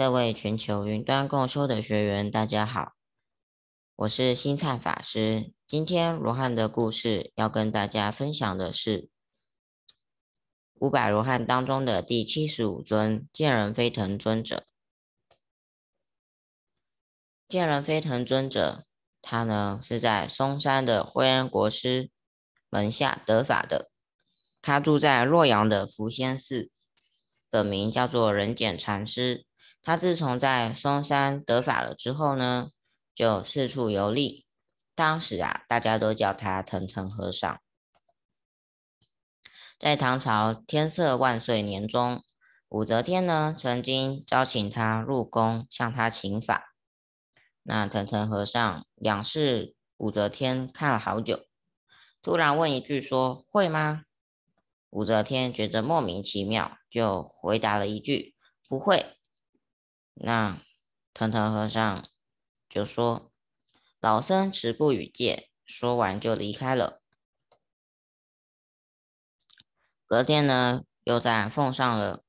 各位全球云端共修的学员，大家好，我是星灿法师。今天罗汉的故事要跟大家分享的是五百罗汉当中的第七十五尊见人飞腾尊者。见人飞腾尊者，他呢是在嵩山的惠安国师门下得法的。他住在洛阳的福仙寺，本名叫做人简禅师。他自从在嵩山得法了之后呢，就四处游历。当时啊，大家都叫他腾腾和尚。在唐朝天色万岁年中，武则天呢曾经邀请他入宫，向他请法。那腾腾和尚仰视武则天看了好久，突然问一句说：“会吗？”武则天觉得莫名其妙，就回答了一句：“不会。”那腾腾和尚就说：“老僧持不与戒。”说完就离开了。隔天呢，又在奉上了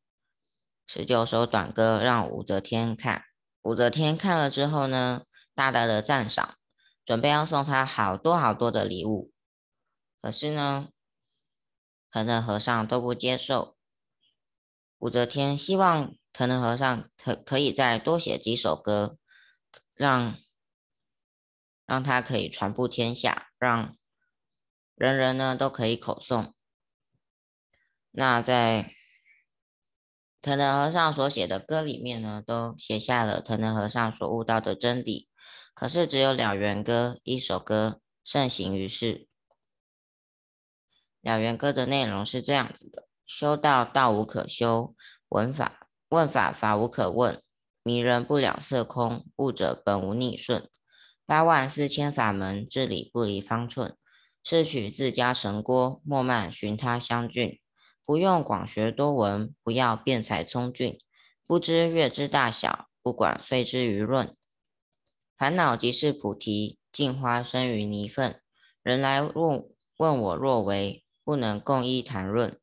十九首短歌，让武则天看。武则天看了之后呢，大大的赞赏，准备要送他好多好多的礼物。可是呢，腾腾和尚都不接受。武则天希望腾能和尚可可以再多写几首歌，让让他可以传布天下，让人人呢都可以口诵。那在腾腾和尚所写的歌里面呢，都写下了腾腾和尚所悟到的真理。可是只有《两元歌》一首歌盛行于世。《两元歌》的内容是这样子的。修道道无可修，闻法问法法无可问，迷人不了色空悟者本无逆顺，八万四千法门治理不离方寸，是取自家神锅，莫慢寻他相俊，不用广学多闻，不要辩才聪俊，不知月之大小，不管岁之余论。烦恼即是菩提，净花生于泥粪，人来问问我若为，不能共一谈论。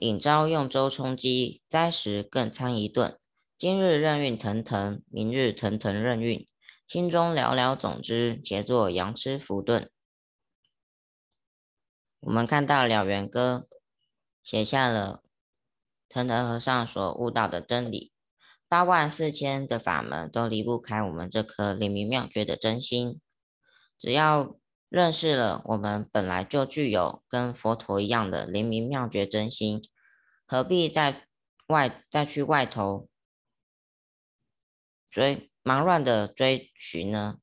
引招用粥充饥，灾时更餐一顿。今日任运腾腾，明日腾腾任运。心中了了，总之皆作羊吃福顿。我们看到《了元歌》写下了腾腾和尚所悟到的真理：八万四千的法门都离不开我们这颗灵明妙觉的真心。只要认识了，我们本来就具有跟佛陀一样的灵明妙觉真心，何必在外再去外头追忙乱的追寻呢？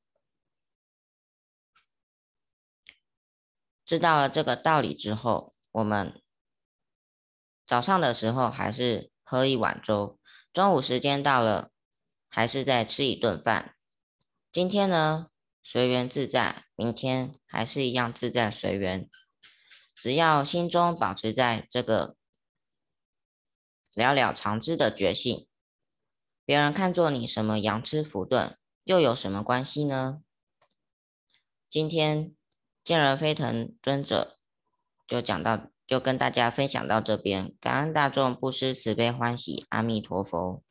知道了这个道理之后，我们早上的时候还是喝一碗粥，中午时间到了还是再吃一顿饭。今天呢？随缘自在，明天还是一样自在随缘。只要心中保持在这个了了常知的觉性，别人看作你什么羊知福钝，又有什么关系呢？今天见人飞腾尊者就讲到，就跟大家分享到这边，感恩大众不失慈悲欢喜，阿弥陀佛。